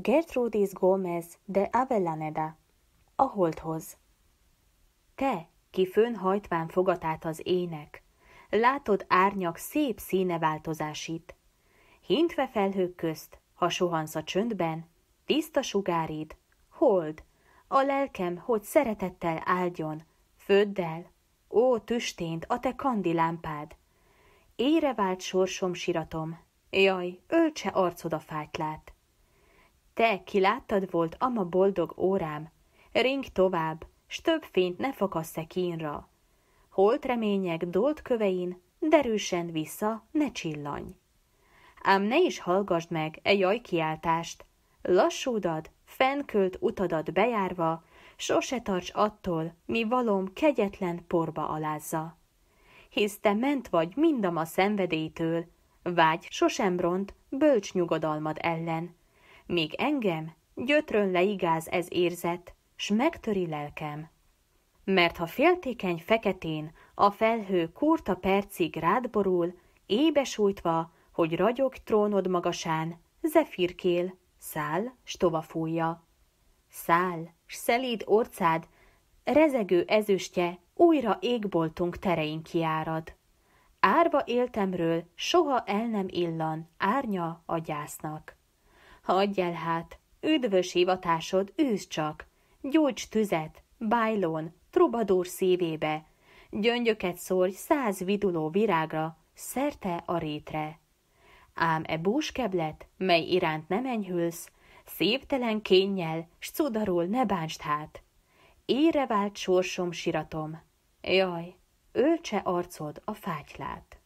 Gertrudis Gómez de Avellaneda, a holdhoz. Te, ki fönhajtván fogatát az ének, látod árnyak szép színe változásít. Hintve felhők közt, ha sohansz a csöndben, tiszta sugárid, hold, a lelkem, hogy szeretettel áldjon, föddel, ó tüstént a te kandilámpád. Ére vált sorsom siratom, jaj, öltse arcod a fátylát. Te, ki láttad volt ama boldog órám, ring tovább, s több fényt ne fakassz-e kínra. Holt remények dolt kövein, derűsen vissza, ne csillany. Ám ne is hallgasd meg e jaj kiáltást, lassúdad, fenkölt utadat bejárva, sose tarts attól, mi valom kegyetlen porba alázza. Hisz te ment vagy mindam a szenvedélytől, vágy sosem bront bölcs nyugodalmad ellen, még engem gyötrön leigáz ez érzet, s megtöri lelkem. Mert ha féltékeny feketén a felhő kurta percig rád borul, ébesújtva, hogy ragyog trónod magasán, zefirkél, szál, s fújja. Szál, s szelíd orcád, rezegő ezüstje újra égboltunk terein kiárad. Árva éltemről soha el nem illan árnya a gyásznak. Hagyj el hát, üdvös hivatásod űz csak, Gyógy tüzet, bájlón, trubadúr szívébe, gyöngyöket szórj száz viduló virágra, szerte a rétre. Ám e búskeblet, mely iránt nem enyhülsz, szívtelen kényel, s cudarul ne bánst hát. Ére vált sorsom siratom, jaj, ölcse arcod a fátylát.